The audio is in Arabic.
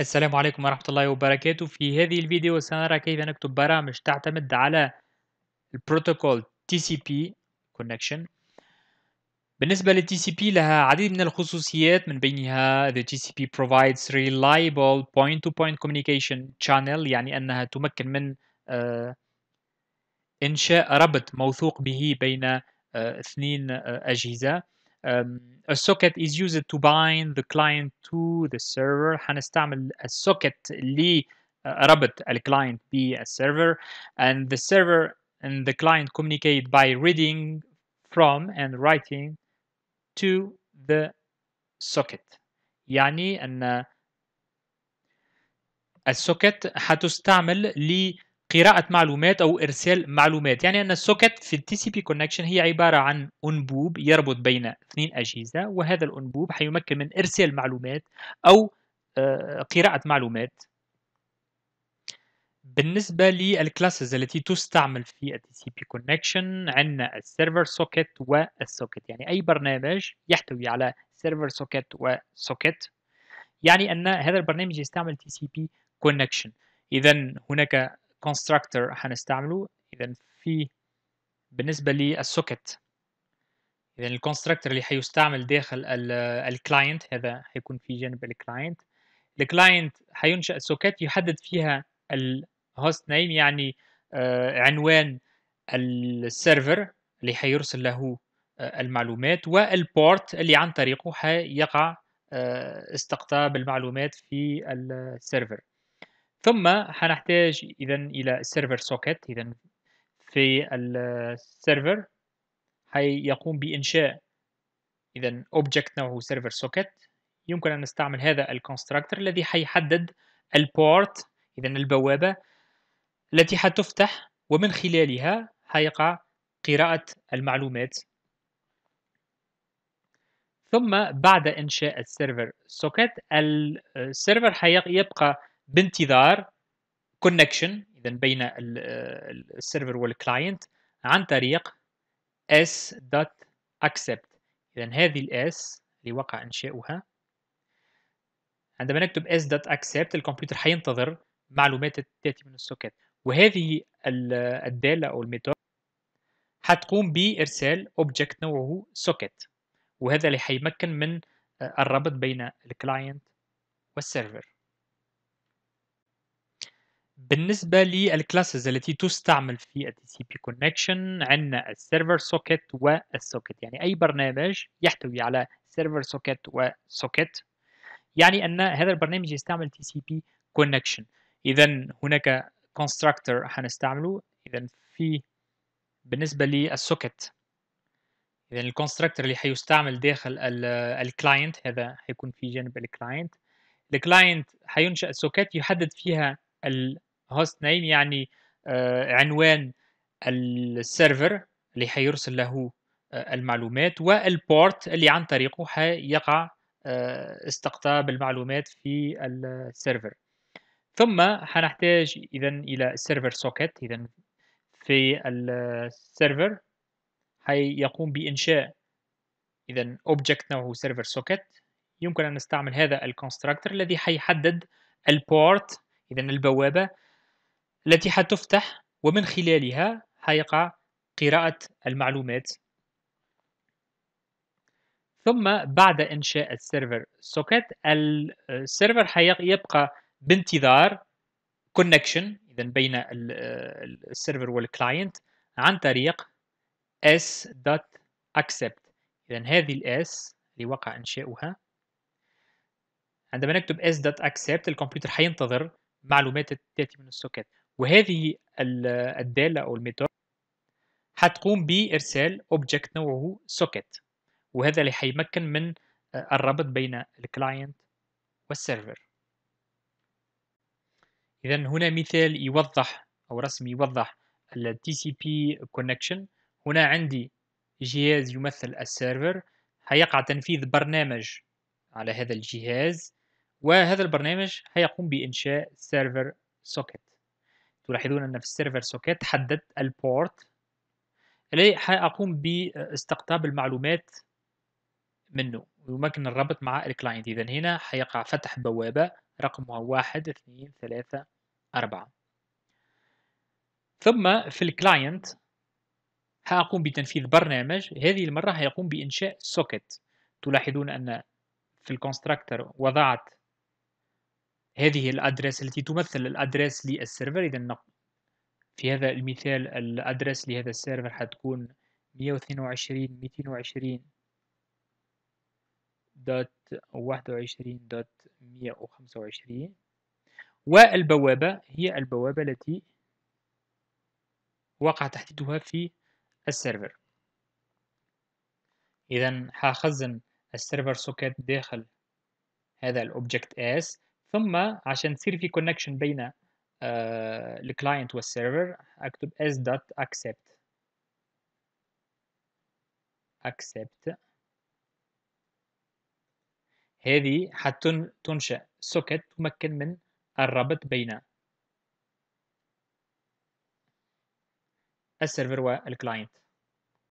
السلام عليكم ورحمة الله وبركاته في هذه الفيديو سنرى كيف نكتب برامج تعتمد على البروتوكول TCP connection بالنسبة لل TCP لها عديد من الخصوصيات من بينها the TCP provides reliable point-to-point -point communication channel يعني أنها تمكن من آه، إنشاء ربط موثوق به بين آه، اثنين آه، أجهزة um, a socket is used to bind the client to the server a السوكت لربط a server. and the server and the client communicate by reading from and writing to the socket يعني أن السوكت حتستعمل قراءة معلومات أو إرسال معلومات يعني أن السوكت في التي سي بي كونكشن هي عبارة عن أنبوب يربط بين اثنين أجهزة وهذا الأنبوب حيمكن من إرسال معلومات أو آه، قراءة معلومات بالنسبة للكلاسز التي تستعمل في التي سي بي كونكشن عندنا السيرفر سوكت والسوكت يعني أي برنامج يحتوي على سيرفر سوكت وسوكت يعني أن هذا البرنامج يستعمل تي سي بي كونكشن إذا هناك constructor هنستعمله اذا في بالنسبه للسوكت اذا الكونستراكتور اللي هيستعمل داخل الكلاينت هذا هيكون في جانب الكلاينت الكلاينت هينشا سوكت يحدد فيها الهوست نيم يعني آه، عنوان السيرفر اللي هيرسل له آه، المعلومات والبورت اللي عن طريقه هيقع آه، استقطاب المعلومات في السيرفر ثم حنحتاج إذا إلى سيرفر سوكيت إذا في السيرفر حيقوم بإنشاء إذا أوبجكت نوعه سيرفر سوكيت يمكن أن نستعمل هذا الكونستراكتور الذي حيحدد البورت إذا البوابة التي حتفتح ومن خلالها حيقع قراءة المعلومات ثم بعد إنشاء السيرفر سوكيت السيرفر حيبقى بانتظار كونكشن اذا بين السيرفر والكلاينت عن طريق s.accept dot accept اذا هذه الاس اللي وقع انشاؤها عندما نكتب s.accept الكمبيوتر حينتظر معلومات تاتي من السوكت وهذه الداله او الميثود حتقوم بارسال اوبجكت نوعه سوكت وهذا اللي حيمكن من آه، الربط بين الكلاينت والسيرفر بالنسبة للكلاسز التي تستعمل في TCP connection عندنا السيرفر سوكيت والسوكيت يعني أي برنامج يحتوي على سيرفر سوكيت وسوكيت يعني أن هذا البرنامج يستعمل TCP connection إذا هناك constructor حنستعمله إذا في بالنسبة للسوكيت إذا Constructor اللي حيستعمل داخل الكلاينت هذا حيكون في جانب الكلاينت الكلاينت حينشأ سوكيت يحدد فيها ال هوست نيم يعني آه، عنوان السيرفر اللي حيرسل له آه، المعلومات والبورت اللي عن طريقه حيقع آه، استقطاب المعلومات في السيرفر ثم حنحتاج اذا الى سيرفر سوكيت اذا في السيرفر حيقوم بانشاء اذا اوبجكت نوعه سيرفر سوكيت يمكن ان نستعمل هذا الكونستراكتور الذي حيحدد البورت اذا البوابه التي حتفتح ومن خلالها حيقع قراءة المعلومات ثم بعد إنشاء السيرفر سوكت السيرفر حيبقى بانتظار كونكشن إذا بين السيرفر والكلاينت عن طريق s.accept إذا هذه الاس اللي وقع إنشاؤها عندما نكتب s.accept الكمبيوتر حينتظر معلومات تأتي من السوكت وهذه الدالة أو الميثود هتقوم بإرسال أوبجكت نوعه socket وهذا اللي هيمكن من آه، الربط بين الكلاينت والسيرفر إذا هنا مثال يوضح أو رسم يوضح ال TCP connection هنا عندي جهاز يمثل السيرفر هيقع تنفيذ برنامج على هذا الجهاز وهذا البرنامج هيقوم بإنشاء سيرفر سوكت تلاحظون أن في السيرفر سوكيت حددت البورت اللي حأقوم باستقطاب المعلومات منه ويمكن الربط مع الكلاينت إذا هنا حيقع فتح بوابة رقمها واحد اثنين ثلاثة أربعة ثم في الكلاينت حأقوم بتنفيذ برنامج هذه المرة حيقوم بإنشاء سوكيت تلاحظون أن في الكونستراكتر وضعت هذه الأدرس التي تمثل الأدرس للسيرفر إذا في هذا المثال الأدرس لهذا السيرفر حتكون 122 220 دوت 21 دوت 125 والبوابة هي البوابة التي وقع تحديدها في السيرفر إذا حخزن السيرفر سوكيت داخل هذا الأوبجكت اس ثم عشان تصير في كونكشن بين آه، الكلاينت والسيرفر اكتب s dot accept accept هذه حتنشأ سوكت تمكن من الربط بين السيرفر والكلاينت